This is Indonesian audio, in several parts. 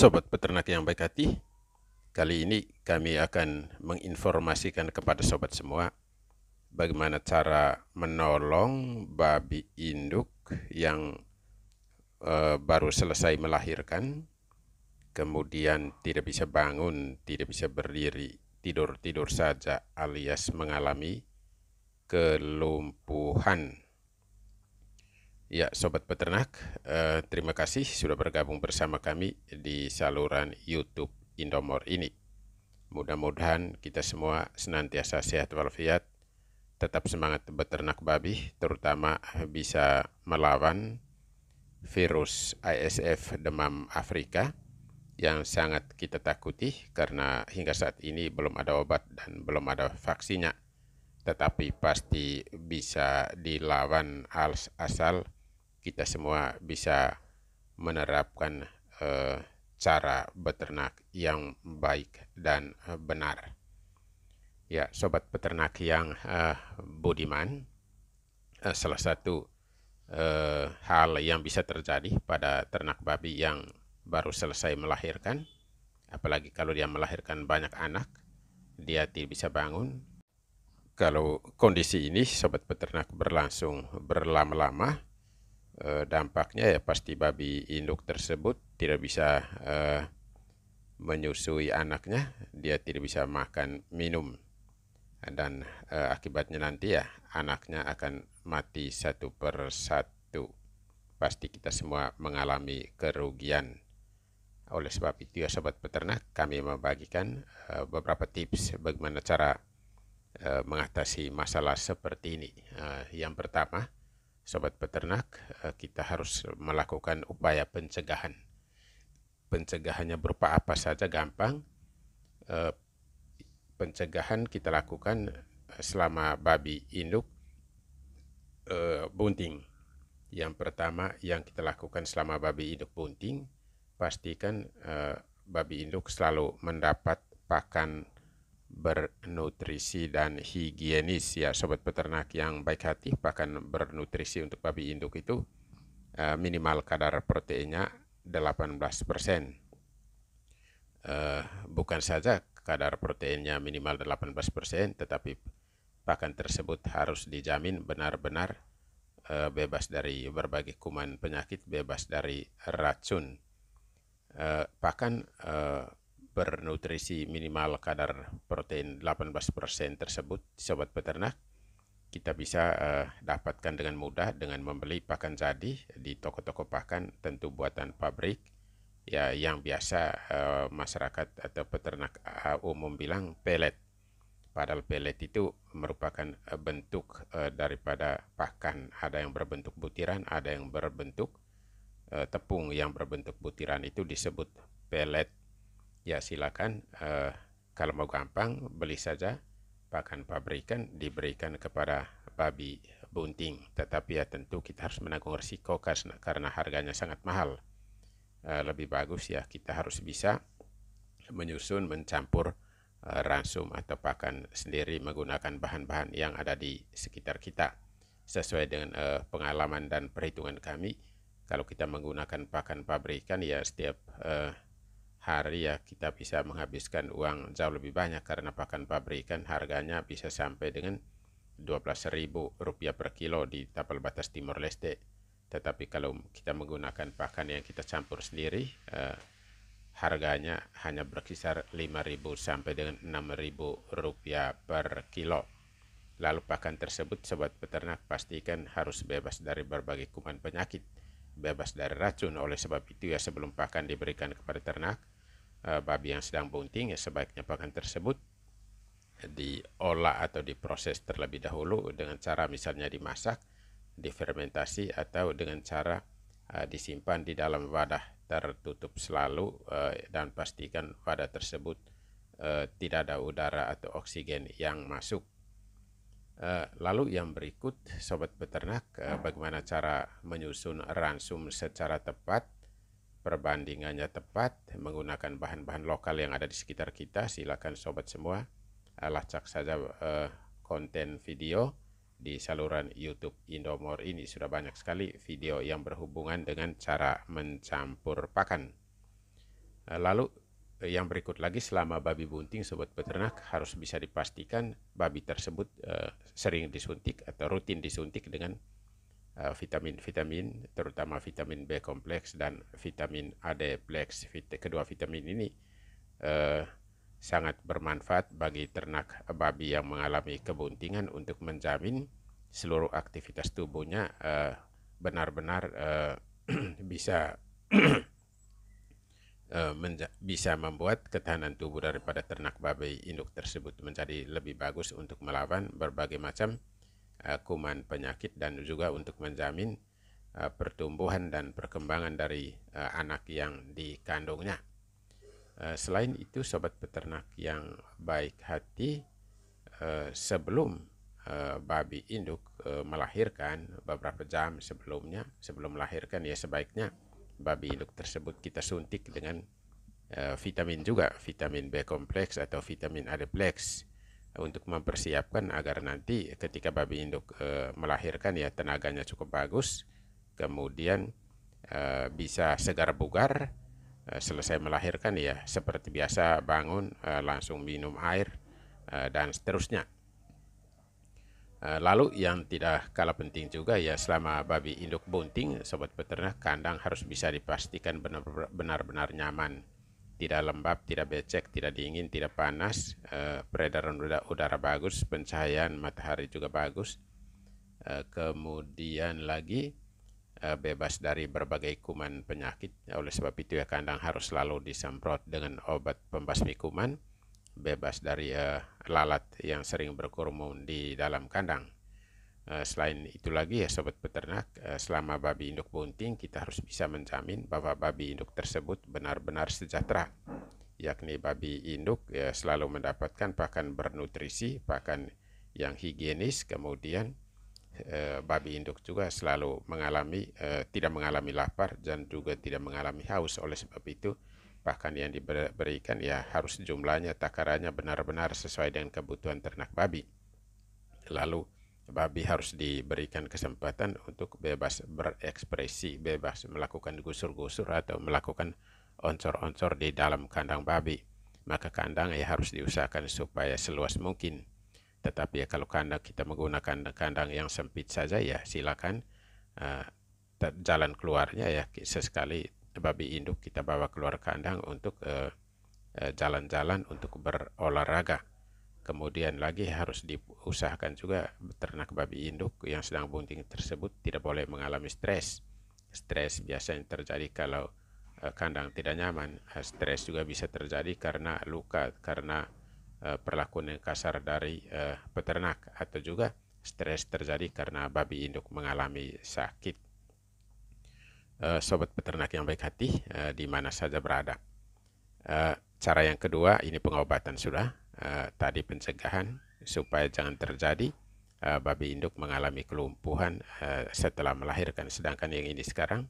Sobat peternak yang baik hati, kali ini kami akan menginformasikan kepada sobat semua bagaimana cara menolong babi induk yang e, baru selesai melahirkan, kemudian tidak bisa bangun, tidak bisa berdiri, tidur-tidur saja alias mengalami kelumpuhan Ya, Sobat Peternak, eh, terima kasih sudah bergabung bersama kami di saluran YouTube Indomor ini. Mudah-mudahan kita semua senantiasa sehat walafiat, tetap semangat beternak babi, terutama bisa melawan virus ISF demam Afrika yang sangat kita takuti karena hingga saat ini belum ada obat dan belum ada vaksinnya. Tetapi pasti bisa dilawan asal kita semua bisa menerapkan eh, cara beternak yang baik dan eh, benar. Ya, sobat peternak yang uh, budiman, uh, salah satu uh, hal yang bisa terjadi pada ternak babi yang baru selesai melahirkan, apalagi kalau dia melahirkan banyak anak, dia tidak bisa bangun. Kalau kondisi ini sobat peternak berlangsung berlama-lama, Eh, dampaknya ya pasti babi induk tersebut tidak bisa uh, menyusui anaknya, dia tidak bisa makan minum dan uh, akibatnya nanti ya anaknya akan mati satu per satu. Pasti kita semua mengalami kerugian. Oleh sebab itu ya sobat peternak, kami membagikan uh, beberapa tips bagaimana cara uh, mengatasi masalah seperti ini. Uh, yang pertama, sobat peternak, eh, kita harus melakukan upaya pencegahan. Pencegahannya berupa apa saja gampang. Eh, pencegahan kita lakukan eh, selama babi induk bunting. Yang pertama yang kita lakukan selama babi induk bunting, pastikan babi induk selalu mendapat pakan bernutrisi dan higienis ya sobat peternak yang baik hati bahkan bernutrisi untuk babi induk itu eh, minimal kadar proteinnya 18 eh, bukan saja kadar proteinnya minimal 18 tetapi pakan tersebut harus dijamin benar-benar eh, bebas dari berbagai kuman penyakit bebas dari racun pakan bernutrisi minimal kadar protein 18% tersebut, sobat peternak, kita bisa uh, dapatkan dengan mudah dengan membeli pakan jadi di toko-toko pakan tentu buatan pabrik ya yang biasa uh, masyarakat atau peternak eh, umum bilang pelet. Padahal pelet itu merupakan bentuk uh, daripada pakan. Ada yang berbentuk butiran, ada yang berbentuk uh, tepung yang berbentuk butiran itu disebut pelet ya silakan uh, kalau mau gampang beli saja pakan pabrikan diberikan kepada babi bunting. Tetapi ya tentu kita harus menanggung risiko karena harganya sangat mahal. uh, lebih bagus ya kita harus bisa menyusun mencampur uh, ransum atau pakan sendiri menggunakan bahan-bahan yang ada di sekitar kita sesuai dengan uh, pengalaman dan perhitungan kami kalau kita menggunakan pakan pabrikan ya setiap uh, hari ya kita bisa menghabiskan uang jauh lebih banyak karena pakan pabrikan harganya bisa sampai dengan 12.000 rupiah per kilo di tapal batas Timor Leste tetapi kalau kita menggunakan pakan yang kita campur sendiri eh, harganya hanya berkisar 5.000 sampai dengan 6.000 rupiah per kilo lalu pakan tersebut sobat peternak pastikan harus bebas dari berbagai kuman penyakit bebas dari racun oleh sebab itu ya sebelum pakan diberikan kepada ternak Eh, babi yang sedang bunting ya sebaiknya pakan tersebut diolah atau diproses terlebih dahulu dengan cara misalnya dimasak, difermentasi atau dengan cara eh, disimpan di dalam wadah tertutup selalu eh, dan pastikan wadah tersebut tidak ada udara atau oksigen yang masuk. lalu yang berikut sobat peternak bagaimana cara menyusun ransum secara tepat perbandingannya tepat menggunakan bahan-bahan lokal yang ada di sekitar kita silakan sobat semua eh, lacak saja eh, konten video di saluran YouTube Indomor ini sudah banyak sekali video yang berhubungan dengan cara mencampur pakan. Eh, lalu eh, yang berikut lagi selama babi bunting sobat peternak harus bisa dipastikan babi tersebut eh, sering disuntik atau rutin disuntik dengan vitamin-vitamin, eh, terutama vitamin B kompleks dan vitamin AD vit, Kedua vitamin ini eh, sangat bermanfaat bagi ternak babi yang mengalami kebuntingan untuk menjamin seluruh aktivitas tubuhnya eh, benar-benar eh, bisa eh, bisa membuat ketahanan tubuh daripada ternak babi induk tersebut menjadi lebih bagus untuk melawan berbagai macam Eh, kuman penyakit dan juga untuk menjamin eh, pertumbuhan dan perkembangan dari eh, anak yang dikandungnya. Selain itu, sobat peternak yang baik hati, sebelum babi induk melahirkan beberapa jam sebelumnya, sebelum melahirkan ya sebaiknya babi induk tersebut kita suntik dengan vitamin juga, vitamin B kompleks atau vitamin A kompleks untuk mempersiapkan agar nanti ketika babi induk e, melahirkan ya tenaganya cukup bagus, kemudian e, bisa segar bugar, e, selesai melahirkan ya seperti biasa bangun e, langsung minum air e, dan seterusnya. E, lalu yang tidak kalah penting juga ya selama babi induk bunting, sobat peternak kandang harus bisa dipastikan benar-benar nyaman tidak lembab, tidak becek, tidak dingin, tidak panas, eh, peredaran udara, bagus, pencahayaan matahari juga bagus. Eh, kemudian lagi eh, bebas dari berbagai kuman penyakit. Oleh sebab itu ya kandang harus selalu disemprot dengan obat pembasmi kuman, bebas dari eh, lalat yang sering berkerumun di dalam kandang. Eh, selain itu lagi ya sobat peternak, eh, selama babi induk bunting kita harus bisa menjamin bahwa babi induk tersebut benar-benar sejahtera. Yakni babi induk ya selalu mendapatkan pakan bernutrisi, pakan yang higienis, kemudian eh, babi induk juga selalu mengalami eh, tidak mengalami lapar dan juga tidak mengalami haus. Oleh sebab itu, pakan yang diberikan ya harus jumlahnya takarannya benar-benar sesuai dengan kebutuhan ternak babi. Lalu babi harus diberikan kesempatan untuk bebas berekspresi, bebas melakukan gusur-gusur atau melakukan oncor-oncor di dalam kandang babi. Maka kandang ya harus diusahakan supaya seluas mungkin. Tetapi ya kalau kandang kita menggunakan kandang yang sempit saja ya silakan uh, jalan keluarnya ya sesekali babi induk kita bawa keluar kandang untuk uh, eh, eh, jalan -jalan untuk berolahraga kemudian lagi harus diusahakan juga beternak babi induk yang sedang bunting tersebut tidak boleh mengalami stres stres biasanya terjadi kalau eh, kandang tidak nyaman eh, stres juga bisa terjadi karena luka karena eh, perlakuan yang kasar dari peternak atau juga stres terjadi karena babi induk mengalami sakit sobat peternak yang baik hati di mana saja berada cara yang kedua ini pengobatan sudah uh, tadi pencegahan supaya jangan terjadi uh, babi induk mengalami kelumpuhan uh, setelah melahirkan sedangkan yang ini sekarang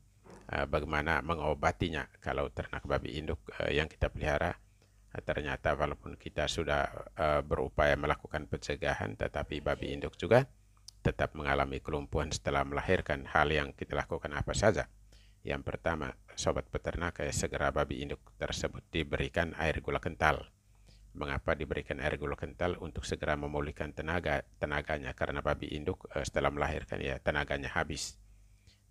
uh, bagaimana mengobatinya kalau ternak babi induk uh, yang kita pelihara uh, ternyata walaupun kita sudah uh, berupaya melakukan pencegahan tetapi babi induk juga tetap mengalami kelumpuhan setelah melahirkan hal yang kita lakukan apa saja yang pertama sobat peternak segera babi induk tersebut diberikan air gula kental mengapa diberikan air gula kental untuk segera memulihkan tenaga tenaganya karena babi induk uh, setelah melahirkan ya tenaganya habis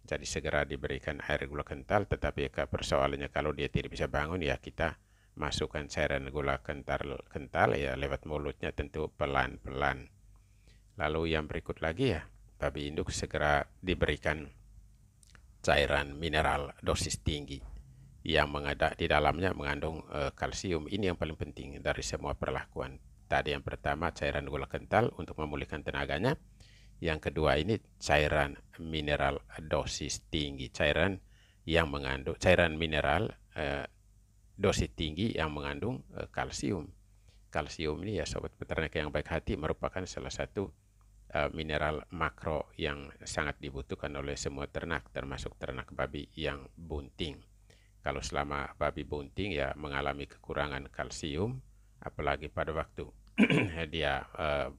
jadi segera diberikan air gula kental tetapi ya, persoalannya kalau dia tidak bisa bangun ya kita masukkan cairan gula kental kental ya lewat mulutnya tentu pelan-pelan lalu yang berikut lagi ya babi induk segera diberikan cairan mineral dosis tinggi yang mengada di dalamnya mengandung uh, kalsium. Ini yang paling penting dari semua perlakuan. Tadi yang pertama cairan gula kental untuk memulihkan tenaganya. Yang kedua ini cairan mineral dosis tinggi, cairan yang mengandung cairan mineral uh, dosis tinggi yang mengandung uh, kalsium. Kalsium ini ya sobat peternak yang baik hati merupakan salah satu mineral makro yang sangat dibutuhkan oleh semua ternak termasuk ternak babi yang bunting. Kalau selama babi bunting ya mengalami kekurangan kalsium, apalagi pada waktu dia uh,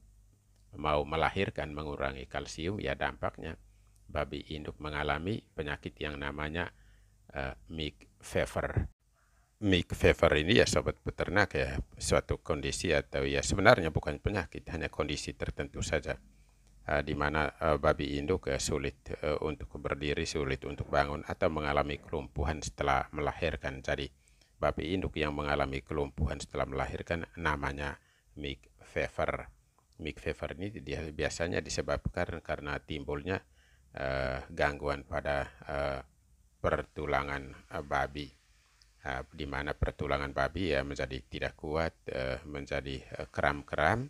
mau melahirkan mengurangi kalsium, ya dampaknya babi induk mengalami penyakit yang namanya eh, mic fever. Mic fever ini ya sobat peternak ya suatu kondisi atau ya sebenarnya bukan penyakit, hanya kondisi tertentu saja Eh, di mana eh, babi induk eh, sulit untuk berdiri, sulit untuk bangun atau mengalami kelumpuhan setelah melahirkan. Jadi babi induk yang mengalami kelumpuhan setelah melahirkan namanya mic fever. mic fever ini dia biasanya disebabkan karena timbulnya uh, gangguan pada uh, pertulangan uh, babi. Uh, di mana pertulangan babi ya menjadi tidak kuat, uh, menjadi kram-kram, uh,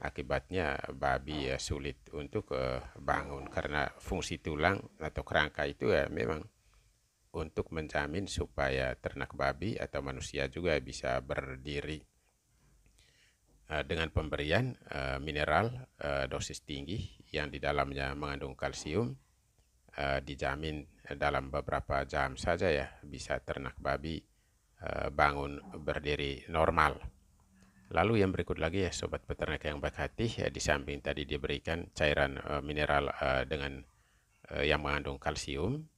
Akibatnya babi ya sulit untuk uh, bangun karena fungsi tulang atau kerangka itu ya memang untuk menjamin supaya ternak babi atau manusia juga bisa berdiri eh, dengan pemberian eh, mineral dosis tinggi yang di dalamnya mengandung kalsium dijamin dalam beberapa jam saja ya bisa ternak babi bangun berdiri normal. Lalu yang berikut lagi ya sobat peternak yang baik hati ya di samping tadi diberikan cairan uh, mineral uh, dengan uh, yang mengandung kalsium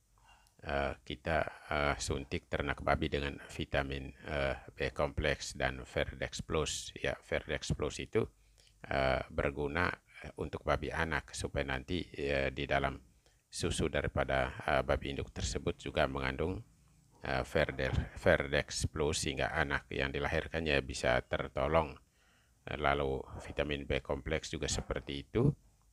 uh, kita uh, suntik ternak babi dengan vitamin uh, B kompleks dan Verdex Plus ya Verdex Plus itu uh, berguna untuk babi anak supaya nanti uh, di dalam susu daripada uh, babi induk tersebut juga mengandung Eh, Verdex Plus sehingga anak yang dilahirkannya bisa tertolong. Eh, lalu vitamin B kompleks juga seperti itu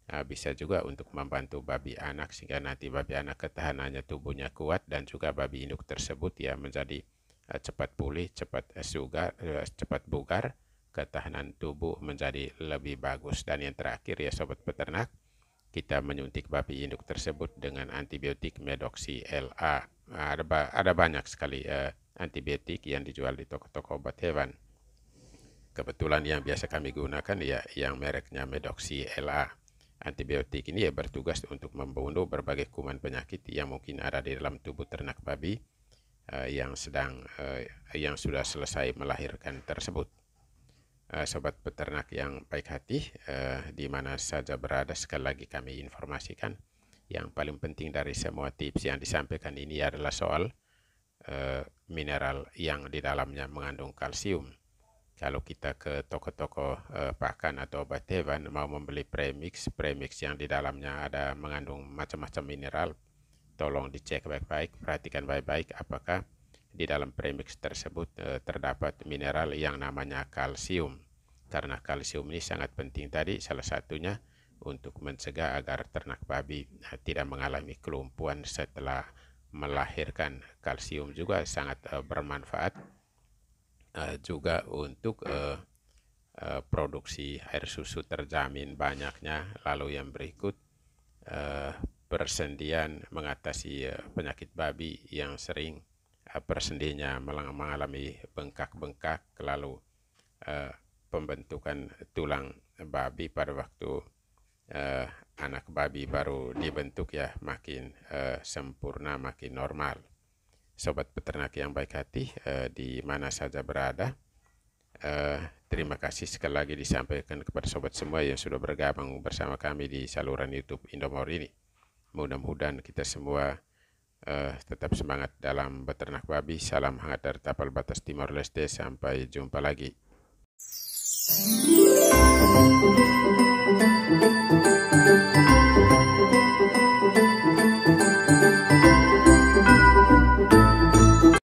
eh, bisa juga untuk membantu babi anak sehingga nanti babi anak ketahanannya tubuhnya kuat dan juga babi induk tersebut ya menjadi cepat pulih, cepat sugar, cepat bugar, ketahanan tubuh menjadi lebih bagus dan yang terakhir ya sobat peternak kita menyuntik babi induk tersebut dengan antibiotik medoxi LA ada, ba ada banyak sekali uh, antibiotik yang dijual di toko-toko obat hewan. Kebetulan yang biasa kami gunakan ya yang mereknya Medoxy LA. Antibiotik ini ya bertugas untuk membunuh berbagai kuman penyakit yang mungkin ada di dalam tubuh ternak babi uh, yang sedang uh, yang sudah selesai melahirkan tersebut. Uh, sobat peternak yang baik hati, uh, di mana saja berada sekali lagi kami informasikan yang paling penting dari semua tips yang disampaikan ini adalah soal uh, mineral yang di dalamnya mengandung kalsium. Kalau kita ke toko-toko uh, pakan atau obat hewan mau membeli premix, premix yang di dalamnya ada mengandung macam-macam mineral, tolong dicek baik-baik, perhatikan baik-baik apakah di dalam premix tersebut eh, terdapat mineral yang namanya kalsium. Karena kalsium ini sangat penting tadi, salah satunya untuk mencegah agar ternak babi eh, tidak mengalami kelumpuhan setelah melahirkan. Kalsium juga sangat uh, bermanfaat uh, juga untuk uh, uh, produksi air susu terjamin banyaknya. Lalu yang berikut uh, persendian mengatasi uh, penyakit babi yang sering uh, persendinya mengalami bengkak-bengkak lalu uh, pembentukan tulang babi pada waktu uh, anak babi baru dibentuk ya makin uh, sempurna, makin normal. Sobat peternak yang baik hati uh, di mana saja berada. Uh, terima kasih sekali lagi disampaikan kepada sobat semua yang sudah bergabung bersama kami di saluran YouTube Indomor ini. Mudah-mudahan kita semua uh, tetap semangat dalam beternak babi. Salam hangat dari Tapal Batas Timor Leste. Sampai jumpa lagi.